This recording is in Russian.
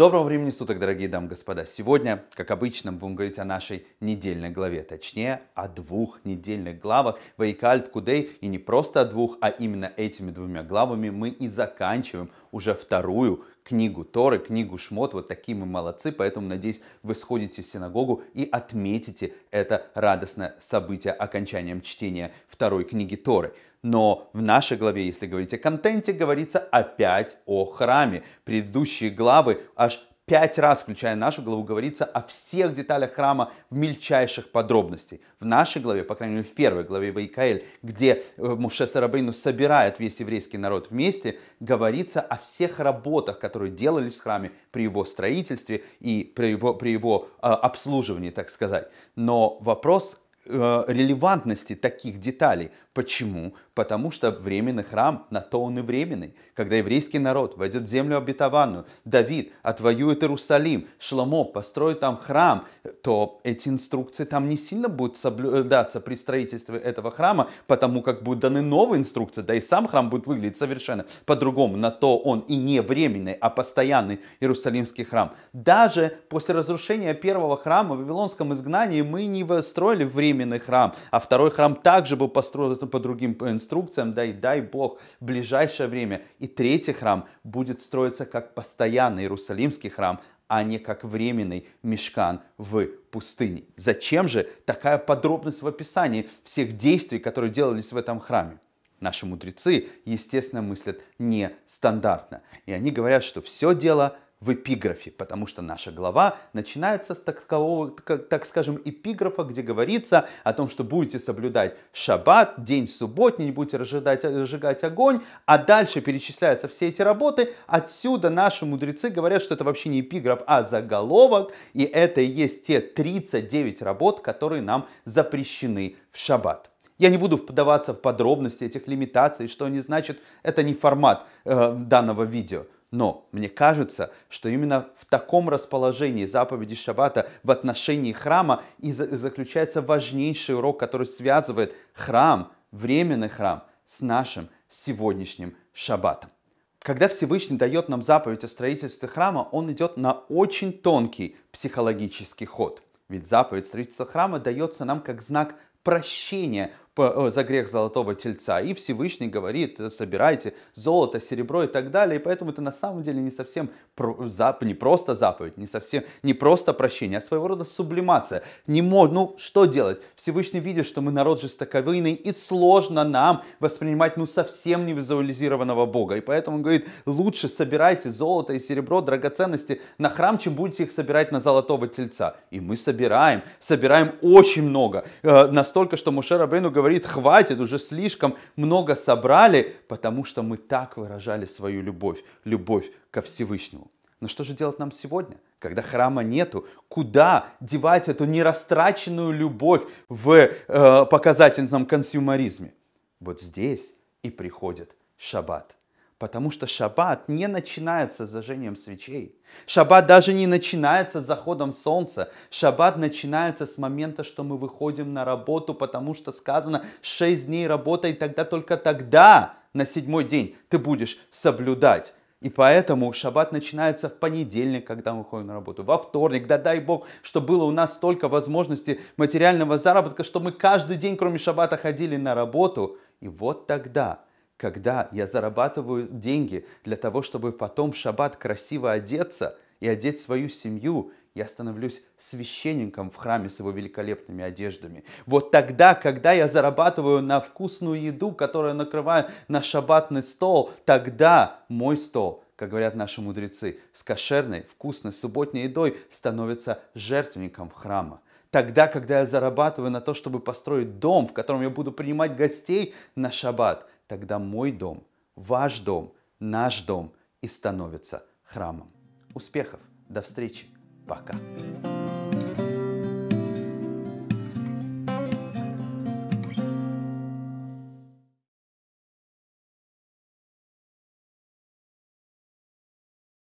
Доброго времени суток, дорогие дамы и господа. Сегодня, как обычно, будем говорить о нашей недельной главе, точнее, о двух недельных главах Вайкальп Кудей, и не просто о двух, а именно этими двумя главами мы и заканчиваем уже вторую книгу Торы, книгу Шмот. Вот такие мы молодцы, поэтому, надеюсь, вы сходите в синагогу и отметите это радостное событие окончанием чтения второй книги Торы. Но в нашей главе, если говорить о контенте, говорится опять о храме. Предыдущие главы аж пять раз, включая нашу главу, говорится о всех деталях храма в мельчайших подробностях. В нашей главе, по крайней мере, в первой главе Ваикаэль, где э, Муше Сарабейну собирает весь еврейский народ вместе, говорится о всех работах, которые делались в храме при его строительстве и при его, при его э, обслуживании, так сказать. Но вопрос, э, релевантности таких деталей. Почему? потому что временный храм, на то он и временный. Когда еврейский народ войдет в землю обетованную, Давид отвоюет Иерусалим, Шламо построит там храм, то эти инструкции там не сильно будут соблюдаться при строительстве этого храма, потому как будут даны новые инструкции, да и сам храм будет выглядеть совершенно по-другому. На то он и не временный, а постоянный Иерусалимский храм. Даже после разрушения первого храма в Вавилонском изгнании мы не строили временный храм, а второй храм также был построен по другим инструкциям инструкциям, да и дай Бог, в ближайшее время. И третий храм будет строиться как постоянный Иерусалимский храм, а не как временный мешкан в пустыне. Зачем же такая подробность в описании всех действий, которые делались в этом храме? Наши мудрецы, естественно, мыслят нестандартно. И они говорят, что все дело – в эпиграфе, потому что наша глава начинается с такового, так скажем, эпиграфа, где говорится о том, что будете соблюдать шаббат, день субботний, не будете разжигать, разжигать огонь, а дальше перечисляются все эти работы. Отсюда наши мудрецы говорят, что это вообще не эпиграф, а заголовок, и это и есть те 39 работ, которые нам запрещены в шаббат. Я не буду вдаваться в подробности этих лимитаций, что они значат, это не формат э, данного видео. Но мне кажется, что именно в таком расположении заповеди Шаббата в отношении храма и заключается важнейший урок, который связывает храм, временный храм, с нашим сегодняшним Шаббатом. Когда Всевышний дает нам заповедь о строительстве храма, он идет на очень тонкий психологический ход. Ведь заповедь строительства храма дается нам как знак прощения Типа, за грех золотого тельца. И Всевышний говорит, э, собирайте золото, серебро и так далее. И поэтому это на самом деле не совсем не просто заповедь, не совсем не просто прощение, а своего рода сублимация. Не мог, ну что делать? Всевышний видит, что мы народ жестоковыйный и сложно нам воспринимать ну совсем не визуализированного Бога. И поэтому он говорит, лучше собирайте золото и серебро, драгоценности на храм, чем будете их собирать на золотого тельца. И мы собираем, собираем очень много. Э, настолько, что Мушер Абейну говорит, говорит, хватит, уже слишком много собрали, потому что мы так выражали свою любовь, любовь ко Всевышнему. Но что же делать нам сегодня, когда храма нету? Куда девать эту нерастраченную любовь в э, показательном консюмеризме? Вот здесь и приходит шаббат. Потому что шаббат не начинается с зажжением свечей. Шаббат даже не начинается с заходом солнца. Шаббат начинается с момента, что мы выходим на работу, потому что сказано шесть дней работа, и тогда только тогда, на седьмой день, ты будешь соблюдать. И поэтому шаббат начинается в понедельник, когда мы ходим на работу, во вторник, да дай бог, что было у нас столько возможностей материального заработка, что мы каждый день, кроме шаббата, ходили на работу. И вот тогда когда я зарабатываю деньги для того, чтобы потом в шаббат красиво одеться и одеть свою семью, я становлюсь священником в храме с его великолепными одеждами. Вот тогда, когда я зарабатываю на вкусную еду, которую накрываю на шаббатный стол, тогда мой стол, как говорят наши мудрецы, с кошерной, вкусной субботней едой становится жертвенником храма. Тогда, когда я зарабатываю на то, чтобы построить дом, в котором я буду принимать гостей на шаббат, тогда мой дом, ваш дом, наш дом и становится храмом. Успехов! До встречи! Пока!